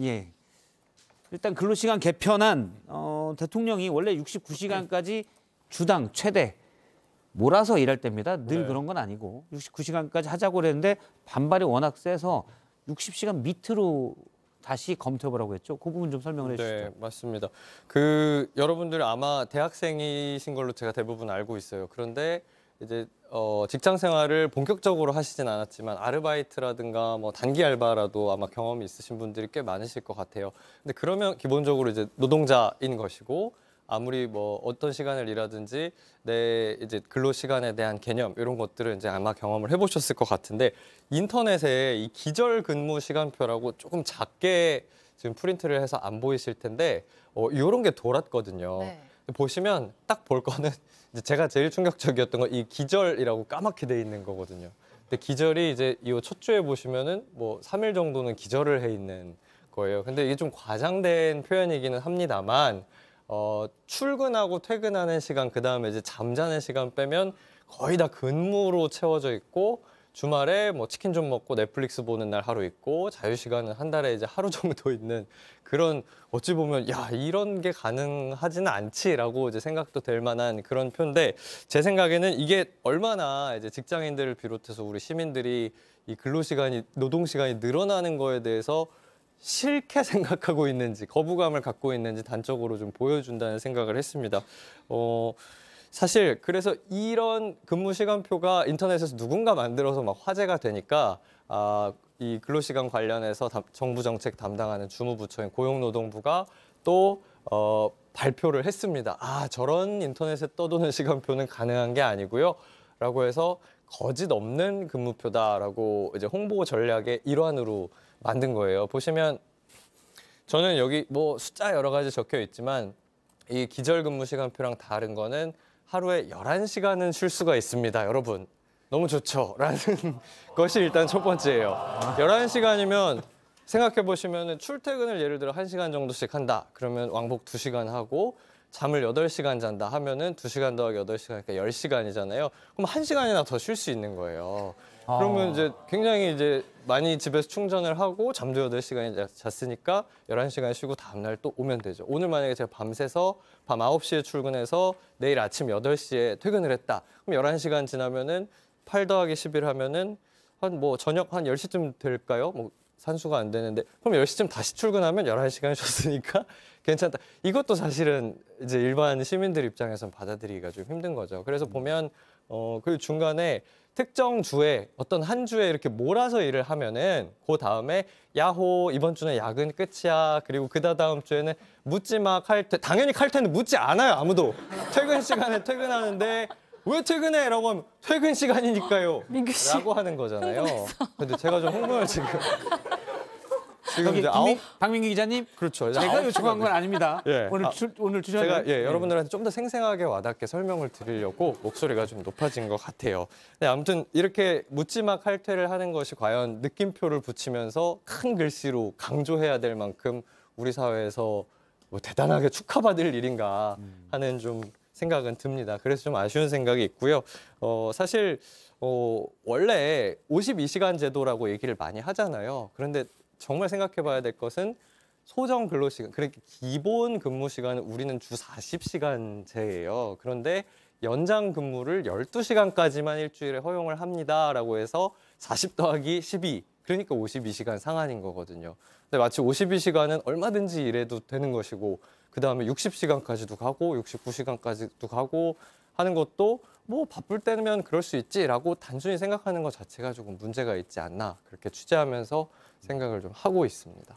예. 일단 근로시간 개편안 어, 대통령이 원래 69시간까지 주당 최대 몰아서 일할 때입니다. 늘 네. 그런 건 아니고 69시간까지 하자고 그랬는데 반발이 워낙 세서 60시간 밑으로 다시 검토해보라고 했죠. 그 부분 좀 설명을 네, 해주시죠. 네, 맞습니다. 그 여러분들 아마 대학생이신 걸로 제가 대부분 알고 있어요. 그런데 이제 어, 직장 생활을 본격적으로 하시진 않았지만 아르바이트라든가 뭐 단기 알바라도 아마 경험이 있으신 분들이 꽤 많으실 것 같아요. 근데 그러면 기본적으로 이제 노동자인 것이고 아무리 뭐 어떤 시간을 일하든지 내 이제 근로 시간에 대한 개념 이런 것들을 이제 아마 경험을 해보셨을 것 같은데 인터넷에 이 기절 근무 시간표라고 조금 작게 지금 프린트를 해서 안 보이실 텐데 어, 요런게 돌았거든요. 네. 보시면 딱 볼 거는 이제 제가 제일 충격적이었던 건 이 기절이라고 까맣게 돼 있는 거거든요. 근데 기절이 이제 이 첫주에 보시면은 뭐 3일 정도는 기절을 해 있는 거예요. 근데 이게 좀 과장된 표현이기는 합니다만 어, 출근하고 퇴근하는 시간 그 다음에 이제 잠자는 시간 빼면 거의 다 근무로 채워져 있고 주말에 뭐 치킨 좀 먹고 넷플릭스 보는 날 하루 있고 자유 시간은 한 달에 이제 하루 정도 있는 그런 어찌 보면 야 이런 게 가능하지는 않지라고 이제 생각도 될 만한 그런 표인데 제 생각에는 이게 얼마나 이제 직장인들을 비롯해서 우리 시민들이 이 근로 시간이 노동 시간이 늘어나는 거에 대해서 싫게 생각하고 있는지 거부감을 갖고 있는지 단적으로 좀 보여준다는 생각을 했습니다. 어, 사실 그래서 이런 근무 시간표가 인터넷에서 누군가 만들어서 막 화제가 되니까 아, 이 근로시간 관련해서 담, 정부 정책 담당하는 주무부처인 고용노동부가 또 어, 발표를 했습니다. 아 저런 인터넷에 떠도는 시간표는 가능한 게 아니고요. 라고 해서 거짓 없는 근무표다라고 이제 홍보 전략의 일환으로 만든 거예요. 보시면 저는 여기 뭐 숫자 여러 가지 적혀 있지만 이 기절 근무 시간표랑 다른 거는 하루에 11시간은 쉴 수가 있습니다, 여러분. 너무 좋죠? 라는 것이 일단 첫 번째예요. 11시간이면 생각해 보시면 출퇴근을 예를 들어 1시간 정도씩 한다. 그러면 왕복 2시간 하고 잠을 8시간 잔다 하면은 2시간 더하기 8시간 그니까 10시간이잖아요. 그럼 1시간이나 더 쉴 수 있는 거예요. 아. 그러면 이제 굉장히 이제 많이 집에서 충전을 하고 잠도 8시간 잤으니까 11시간 쉬고 다음 날 또 오면 되죠. 오늘 만약에 제가 밤새서 밤 9시에 출근해서 내일 아침 8시에 퇴근을 했다. 그럼 11시간 지나면은 8 더하기 1 0일 하면은 한 뭐 저녁 한 10시쯤 될까요? 뭐 산수가 안 되는데 그럼 10시쯤 다시 출근하면 11시간 쉬었으니까 괜찮다. 이것도 사실은 이제 일반 시민들 입장에선 받아들이기가 좀 힘든 거죠. 그래서 보면 어, 그 중간에 특정 주에 어떤 한 주에 이렇게 몰아서 일을 하면은 그 다음에 야호 이번 주는 야근 끝이야 그리고 그다 다음 주에는 묻지 마 칼퇴 당연히 칼퇴는 묻지 않아요 아무도 퇴근 시간에 퇴근하는데 왜 퇴근해? 라고 하면 퇴근 시간이니까요. 라고 하는 거잖아요. 흥분했어. 근데 제가 좀 흥분을 지금 지금 이제 아홉 박민기 기자님 그렇죠. 제가 요청한 건 아닙니다. 예. 오늘 아, 주, 오늘 주셔 제가 예, 네. 여러분들한테 좀 더 생생하게 와닿게 설명을 드리려고 목소리가 좀 높아진 것 같아요. 네, 아무튼 이렇게 묻지마 칼퇴를 하는 것이 과연 느낌표를 붙이면서 큰 글씨로 강조해야 될 만큼 우리 사회에서 뭐 대단하게 축하받을 일인가 음. 하는 좀 생각은 듭니다. 그래서 좀 아쉬운 생각이 있고요. 어, 사실 어, 원래 52시간 제도라고 얘기를 많이 하잖아요. 그런데 정말 생각해 봐야 될 것은 소정 근로 시간, 그러니까 기본 근무 시간은 우리는 주 40시간제예요. 그런데 연장 근무를 12시간까지만 일주일에 허용을 합니다라고 해서 40 더하기 12, 그러니까 52시간 상한인 거거든요. 근데 마치 52시간은 얼마든지 일해도 되는 것이고 그다음에 60시간까지도 가고 69시간까지도 가고 하는 것도 뭐 바쁠 때면 그럴 수 있지라고 단순히 생각하는 것 자체가 조금 문제가 있지 않나 그렇게 취재하면서 생각을 좀 하고 있습니다.